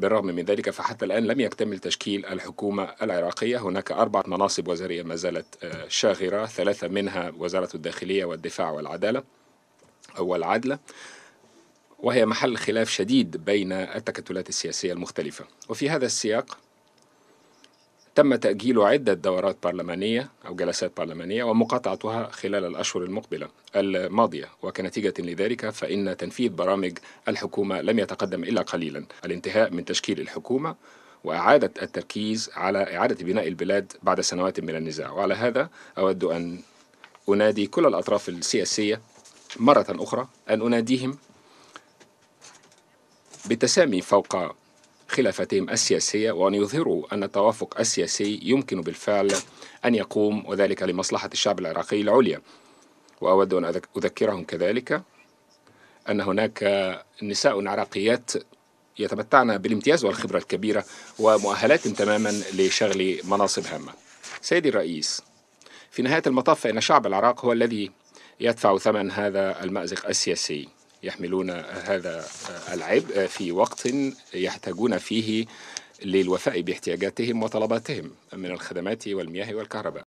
بالرغم من ذلك فحتى الآن لم يكتمل تشكيل الحكومة العراقية هناك أربعة مناصب وزارية ما زالت آه، شاغرة ثلاثة منها وزارة الداخلية والدفاع والعدالة أو العدلة وهي محل خلاف شديد بين التكتلات السياسية المختلفة وفي هذا السياق تم تأجيل عدة دورات برلمانية أو جلسات برلمانية ومقاطعتها خلال الأشهر المقبلة الماضية وكنتيجة لذلك فإن تنفيذ برامج الحكومة لم يتقدم إلا قليلا الانتهاء من تشكيل الحكومة وإعادة التركيز على إعادة بناء البلاد بعد سنوات من النزاع وعلى هذا أود أن أنادي كل الأطراف السياسية مرة أخرى أن أناديهم بالتسامي فوق خلافاتهم السياسية وأن يظهروا أن التوافق السياسي يمكن بالفعل أن يقوم وذلك لمصلحة الشعب العراقي العليا وأود أن أذكرهم كذلك أن هناك نساء عراقيات يتمتعن بالامتياز والخبرة الكبيرة ومؤهلات تماما لشغل مناصب هامة سيدي الرئيس في نهاية المطاف فإن شعب العراق هو الذي يدفع ثمن هذا المأزق السياسي يحملون هذا العبء في وقت يحتاجون فيه للوفاء باحتياجاتهم وطلباتهم من الخدمات والمياه والكهرباء